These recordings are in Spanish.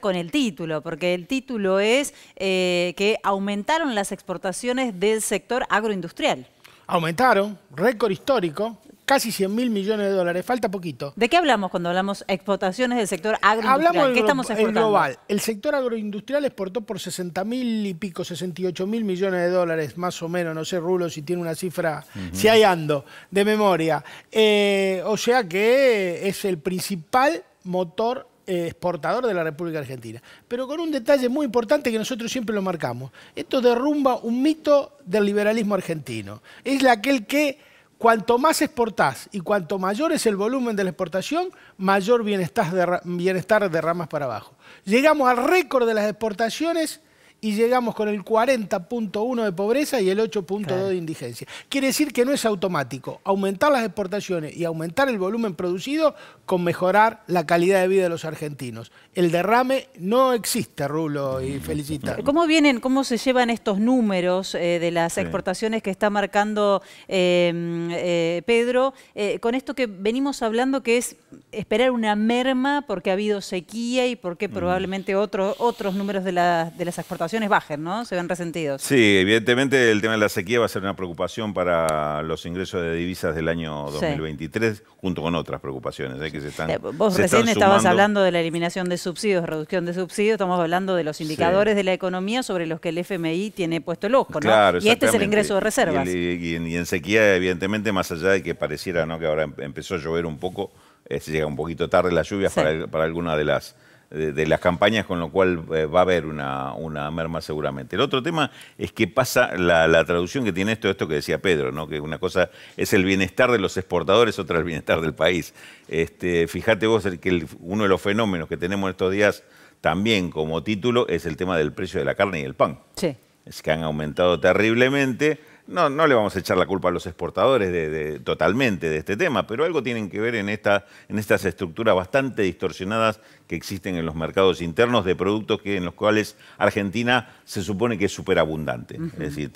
con el título, porque el título es eh, que aumentaron las exportaciones del sector agroindustrial. Aumentaron, récord histórico, casi 100 mil millones de dólares, falta poquito. ¿De qué hablamos cuando hablamos exportaciones del sector agroindustrial? Hablamos ¿Qué estamos global. El sector agroindustrial exportó por 60 mil y pico, 68 mil millones de dólares, más o menos, no sé, Rulo, si tiene una cifra, si hay ando, de memoria. Eh, o sea que es el principal motor eh, exportador de la República Argentina. Pero con un detalle muy importante que nosotros siempre lo marcamos. Esto derrumba un mito del liberalismo argentino. Es aquel que cuanto más exportás y cuanto mayor es el volumen de la exportación, mayor bienestar, de bienestar derramas para abajo. Llegamos al récord de las exportaciones y llegamos con el 40.1 de pobreza y el 8.2 de indigencia. Quiere decir que no es automático. Aumentar las exportaciones y aumentar el volumen producido con mejorar la calidad de vida de los argentinos. El derrame no existe, Rulo, y mm, felicita. ¿Cómo vienen, cómo se llevan estos números eh, de las exportaciones que está marcando eh, eh, Pedro con esto que venimos hablando que es esperar una merma porque ha habido sequía y porque mm. probablemente otros números de las exportaciones bajen, ¿no? Se ven resentidos. Sí, evidentemente el tema de la sequía va a ser una preocupación para los ingresos de divisas del año 2023, junto con otras preocupaciones ¿eh? que están. Eh, vos recién estabas hablando de la eliminación de subsidios, reducción de subsidios, estamos hablando de los indicadores de la economía sobre los que el FMI tiene puesto el ojo, ¿no? Claro, y este es el ingreso de reservas. Y, y, en sequía, evidentemente, más allá de que pareciera ¿no? que ahora em, empezó a llover un poco, eh, se llega un poquito tarde las lluvias para, alguna de las de, las campañas, con lo cual eh, va a haber una, merma seguramente. El otro tema es que pasa la, la, traducción que tiene esto, esto que decía Pedro, ¿no? que una cosa es el bienestar de los exportadores, otra el bienestar del país. Este, fíjate vos que uno de los fenómenos que tenemos estos días también como título es el tema del precio de la carne y el pan. Sí. Es que han aumentado terriblemente no, le vamos a echar la culpa a los exportadores de, totalmente de este tema, pero algo tienen que ver en, en estas estructuras bastante distorsionadas que existen en los mercados internos de productos que, en los cuales Argentina se supone que es superabundante. Es decir,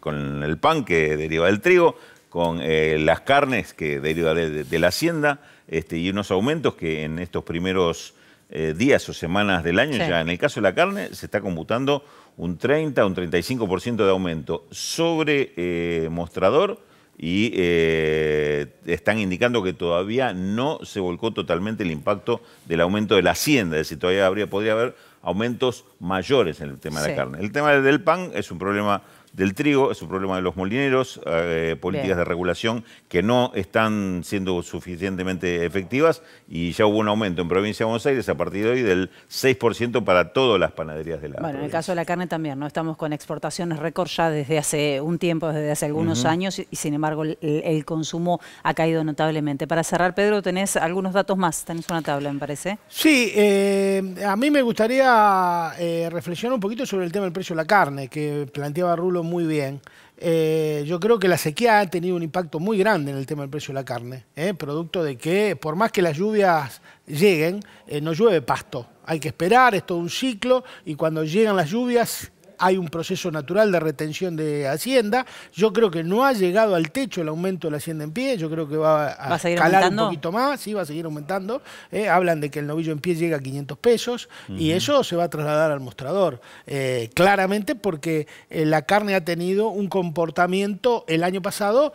con el pan que deriva del trigo, con eh, las carnes que deriva de, la hacienda este, y unos aumentos que en estos primeros eh, días o semanas del año, ya en el caso de la carne se está computando un 30, un 35% de aumento sobre eh, mostrador y eh, están indicando que todavía no se volcó totalmente el impacto del aumento de la hacienda, es decir, todavía habría, podría haber aumentos mayores en el tema de la carne. El tema del pan es un problema del trigo, es un problema de los molineros, eh, políticas de regulación que no están siendo suficientemente efectivas y ya hubo un aumento en provincia de Buenos Aires a partir de hoy del 6% para todas las panaderías de la Bueno, en el caso de la carne también, ¿no? Estamos con exportaciones récord ya desde hace un tiempo, desde hace algunos años y sin embargo el, consumo ha caído notablemente. Para cerrar, Pedro, tenés algunos datos más, tenés una tabla, me parece. Sí, eh, a mí me gustaría eh, reflexionar un poquito sobre el tema del precio de la carne que planteaba Rulo muy bien. Eh, yo creo que la sequía ha tenido un impacto muy grande en el tema del precio de la carne, ¿eh? producto de que por más que las lluvias lleguen, eh, no llueve pasto. Hay que esperar, es todo un ciclo y cuando llegan las lluvias hay un proceso natural de retención de Hacienda. Yo creo que no ha llegado al techo el aumento de la Hacienda en pie, yo creo que va a, calar un poquito más, sí, va a seguir aumentando. Eh, hablan de que el novillo en pie llega a 500 pesos y eso se va a trasladar al mostrador, eh, claramente porque eh, la carne ha tenido un comportamiento el año pasado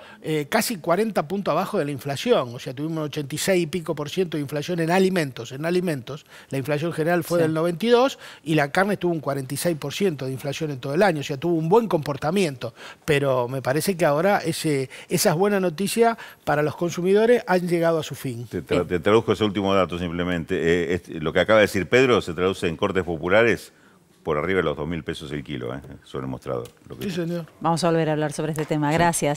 casi 40 puntos abajo de la inflación, o sea, tuvimos 86 y pico por ciento de inflación en alimentos, en alimentos, la inflación general fue del 92 y la carne tuvo un 46 por ciento de inflación en todo el año, o sea, tuvo un buen comportamiento, pero me parece que ahora ese, esas buenas noticias para los consumidores han llegado a su fin. Te, tradujo traduzco ese último dato simplemente. Eh, lo que acaba de decir Pedro se traduce en cortes populares por arriba de los 2.000 pesos el kilo, eh, sobre sí, señor. Vamos a volver a hablar sobre este tema. Gracias.